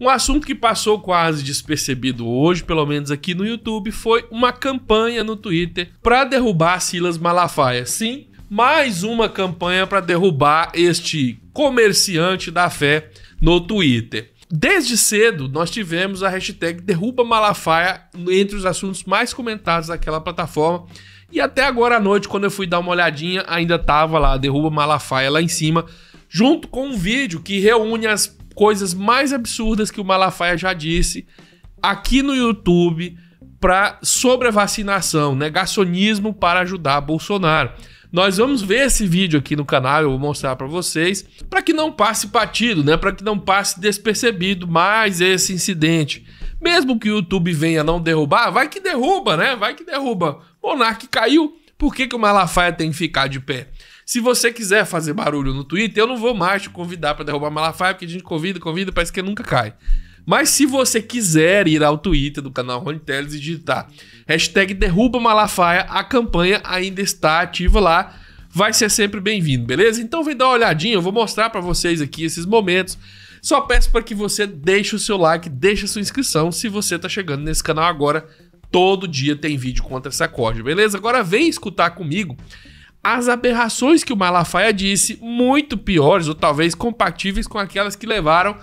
Um assunto que passou quase despercebido hoje, pelo menos aqui no YouTube, foi uma campanha no Twitter para derrubar Silas Malafaia. Sim, mais uma campanha para derrubar este comerciante da fé no Twitter. Desde cedo, nós tivemos a hashtag Derruba Malafaia entre os assuntos mais comentados daquela plataforma. E até agora à noite, quando eu fui dar uma olhadinha, ainda tava lá, Derruba Malafaia lá em cima, junto com um vídeo que reúne as coisas mais absurdas que o Malafaia já disse aqui no YouTube para sobre a vacinação, negacionismo né? para ajudar Bolsonaro. Nós vamos ver esse vídeo aqui no canal, eu vou mostrar para vocês, para que não passe batido, né? Para que não passe despercebido mais esse incidente. Mesmo que o YouTube venha não derrubar, vai que derruba, né? Vai que derruba. Monarque caiu, por que, que o Malafaia tem que ficar de pé? Se você quiser fazer barulho no Twitter, eu não vou mais te convidar para derrubar Malafaia, porque a gente convida, convida, parece que nunca cai. Mas se você quiser ir ao Twitter do canal Rony Teles e digitar hashtag derruba Malafaia, a campanha ainda está ativa lá. Vai ser sempre bem-vindo, beleza? Então vem dar uma olhadinha, eu vou mostrar para vocês aqui esses momentos. Só peço para que você deixe o seu like, deixe a sua inscrição se você está chegando nesse canal agora. Todo dia tem vídeo contra essa corda, beleza? Agora vem escutar comigo as aberrações que o Malafaia disse, muito piores ou talvez compatíveis com aquelas que levaram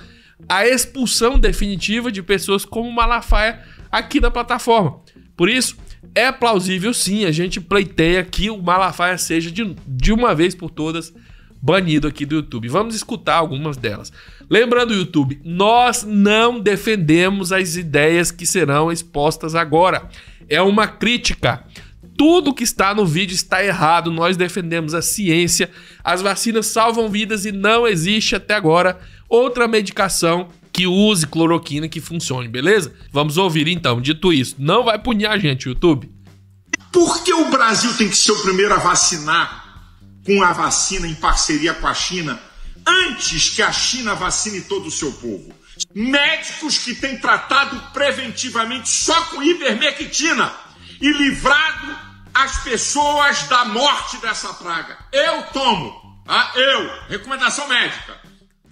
à expulsão definitiva de pessoas como Malafaia aqui da plataforma. Por isso, é plausível sim, a gente pleiteia que o Malafaia seja de, de uma vez por todas banido aqui do YouTube. Vamos escutar algumas delas. Lembrando, YouTube, nós não defendemos as ideias que serão expostas agora. É uma crítica. Tudo que está no vídeo está errado. Nós defendemos a ciência. As vacinas salvam vidas e não existe até agora outra medicação que use cloroquina que funcione, beleza? Vamos ouvir então. Dito isso, não vai punir a gente, YouTube. Por que o Brasil tem que ser o primeiro a vacinar com a vacina em parceria com a China antes que a China vacine todo o seu povo? Médicos que têm tratado preventivamente só com ivermectina e livrado as pessoas da morte dessa praga. Eu tomo, tá? eu, recomendação médica.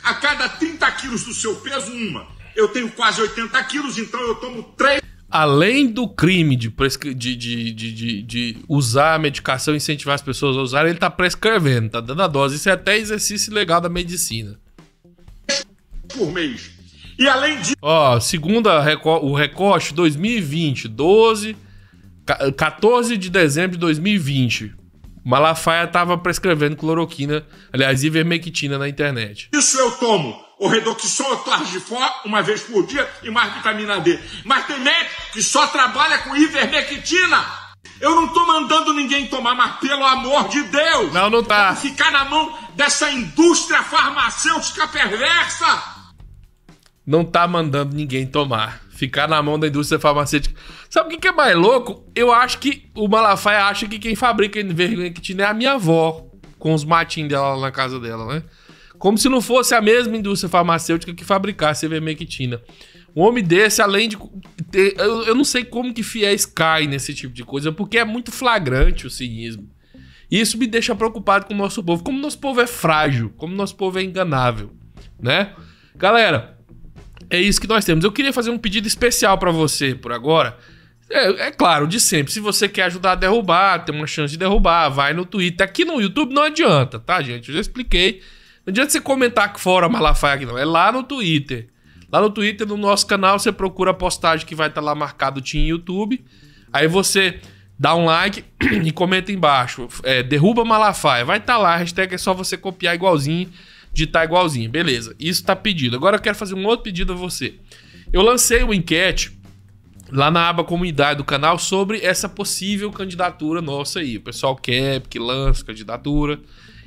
A cada 30 quilos do seu peso, uma. Eu tenho quase 80 quilos, então eu tomo três. Além do crime de, de, de, de usar a medicação, incentivar as pessoas a usarem, ele está prescrevendo, está dando a dose. Isso é até exercício legal da medicina. Por mês. E além disso. Ó, segunda o Recorte 2020, 12 14 de dezembro de 2020. Malafaia estava prescrevendo cloroquina, aliás, ivermectina na internet. Isso eu tomo, o redoxon, o targifó, uma vez por dia e mais vitamina D. Mas tem médico que só trabalha com ivermectina. Eu não tô mandando ninguém tomar, mas pelo amor de Deus! Não, não tá. Ficar na mão dessa indústria farmacêutica perversa! Não tá mandando ninguém tomar. Ficar na mão da indústria farmacêutica. Sabe o que, que é mais louco? Eu acho que o Malafaia acha que quem fabrica a que é a minha avó, com os matinhos dela lá na casa dela, né? Como se não fosse a mesma indústria farmacêutica que fabricasse a vermectina. Um homem desse, além de. Ter, eu, eu não sei como que fiéis caem nesse tipo de coisa, porque é muito flagrante o cinismo. E isso me deixa preocupado com o nosso povo. Como nosso povo é frágil, como nosso povo é enganável, né? Galera, é isso que nós temos. Eu queria fazer um pedido especial para você por agora. É, é, claro, de sempre. Se você quer ajudar a derrubar, tem uma chance de derrubar, vai no Twitter. Aqui no YouTube não adianta, tá, gente? Eu já expliquei. Não adianta você comentar aqui fora Malafaia aqui, não. É lá no Twitter. Lá no Twitter, no nosso canal, você procura a postagem que vai estar tá lá marcado Tim YouTube. Aí você dá um like e comenta embaixo. É, derruba Malafaia. Vai estar tá lá, a hashtag é só você copiar igualzinho de tá igualzinho. Beleza, isso está pedido. Agora eu quero fazer um outro pedido a você. Eu lancei uma enquete lá na aba comunidade do canal sobre essa possível candidatura nossa aí. O pessoal quer que lança candidatura.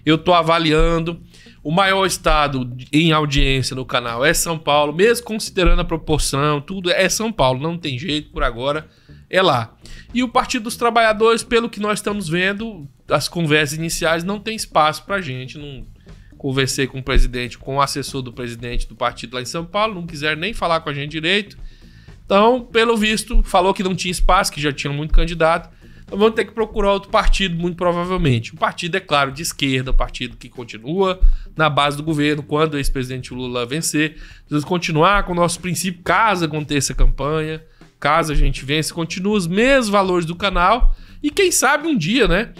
Eu tô avaliando. O maior estado em audiência no canal é São Paulo, mesmo considerando a proporção, tudo é São Paulo, não tem jeito por agora, é lá. E o Partido dos Trabalhadores, pelo que nós estamos vendo, as conversas iniciais não tem espaço pra gente, não Conversei com o presidente, com o assessor do presidente do partido lá em São Paulo, não quiser nem falar com a gente direito. Então, pelo visto, falou que não tinha espaço, que já tinha muito candidato. Então vamos ter que procurar outro partido, muito provavelmente. O partido, é claro, de esquerda, o partido que continua na base do governo, quando o ex-presidente Lula vencer. Vamos continuar com o nosso princípio, caso aconteça a campanha, caso a gente vença, continua os mesmos valores do canal. E quem sabe um dia, né?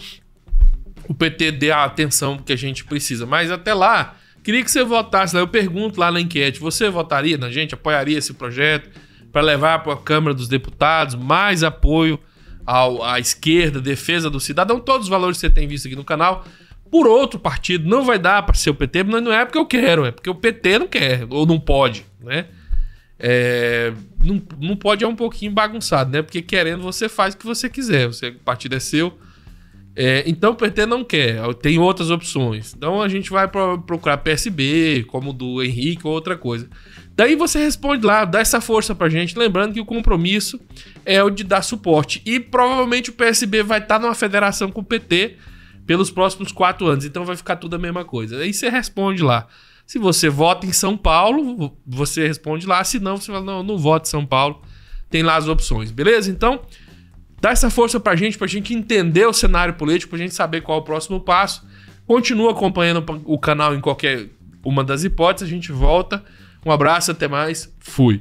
o PT dê a atenção que a gente precisa. Mas até lá, queria que você votasse Eu pergunto lá na enquete: você votaria na gente? Apoiaria esse projeto para levar para a Câmara dos Deputados mais apoio ao, à esquerda, defesa do cidadão? Todos os valores que você tem visto aqui no canal. Por outro partido, não vai dar para ser o PT, mas não é porque eu quero, é porque o PT não quer, ou não pode, né? É, não, não pode é um pouquinho bagunçado, né? Porque querendo você faz o que você quiser, você, o partido é seu, é, então o PT não quer, tem outras opções. Então a gente vai pro, procurar PSB, como do Henrique ou outra coisa. Daí você responde lá, dá essa força pra gente, lembrando que o compromisso é o de dar suporte. E provavelmente o PSB vai estar tá numa federação com o PT pelos próximos quatro anos, então vai ficar tudo a mesma coisa. Aí você responde lá. Se você vota em São Paulo, você responde lá. Se não, você fala, não, não voto em São Paulo. Tem lá as opções, beleza? Então, Dá essa força pra gente, pra gente entender o cenário político, pra gente saber qual é o próximo passo. Continua acompanhando o canal em qualquer uma das hipóteses, a gente volta. Um abraço, até mais. Fui.